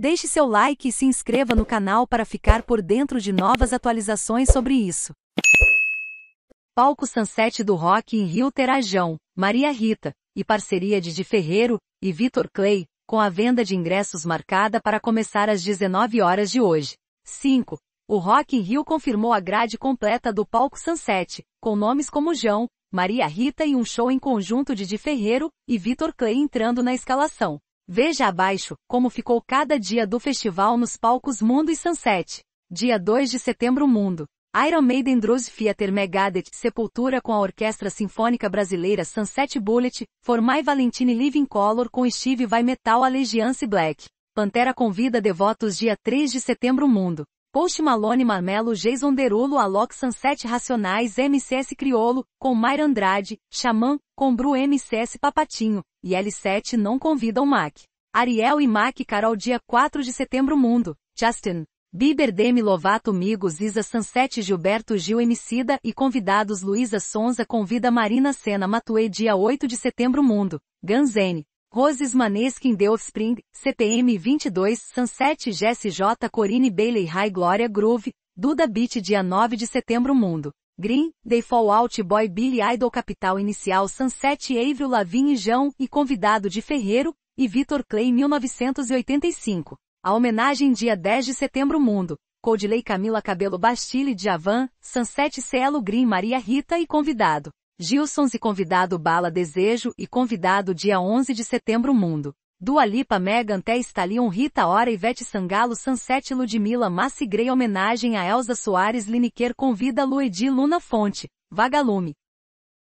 Deixe seu like e se inscreva no canal para ficar por dentro de novas atualizações sobre isso. Palco Sunset do Rock em Rio Terajão, Maria Rita, e parceria de Di Ferreiro e Vitor Clay, com a venda de ingressos marcada para começar às 19 horas de hoje. 5. O Rock in Rio confirmou a grade completa do palco Sunset, com nomes como João, Maria Rita e um show em conjunto de Di Ferreiro e Vitor Clay entrando na escalação. Veja abaixo como ficou cada dia do festival nos palcos Mundo e Sunset. Dia 2 de setembro Mundo. Iron Maiden Druze Theater Megadeth Sepultura com a Orquestra Sinfônica Brasileira Sunset Bullet, Formai Valentine Living Color com Steve Vai Metal Allegiance Black. Pantera convida devotos dia 3 de setembro Mundo. Post Malone Marmelo Jason Derulo Alok Sunset Racionais MCS Criolo, com Mayra Andrade, Xamã, com Bru MCS Papatinho, e L7 não convidam Mac. Ariel e Mac Carol dia 4 de setembro Mundo, Justin, Bieber Demi Lovato Migos Isa Sunset Gilberto Gil Emicida e convidados Luísa Sonza convida Marina Sena Matué dia 8 de setembro Mundo, Ganzene, Roses Maneskin The Offspring, CPM 22, Sunset Jesse J. Corine Bailey High Gloria Groove, Duda Beat dia 9 de setembro Mundo. Green, Fall Fallout Boy Billy Idol Capital Inicial Sunset Avril Lavigne e Jão e convidado de Ferreiro, e Vitor Clay 1985. A homenagem dia 10 de setembro Mundo. Coldplay Camila Cabelo Bastille Avan, Sunset Cielo Green Maria Rita e convidado. Gilsons e convidado Bala Desejo e convidado dia 11 de setembro Mundo. Dua Lipa Megan Thee Stallion Rita Ora Ivete Sangalo Sunset Ludmilla Massi Grey Homenagem a Elza Soares Liniker Convida Luedi Luna Fonte, Vagalume,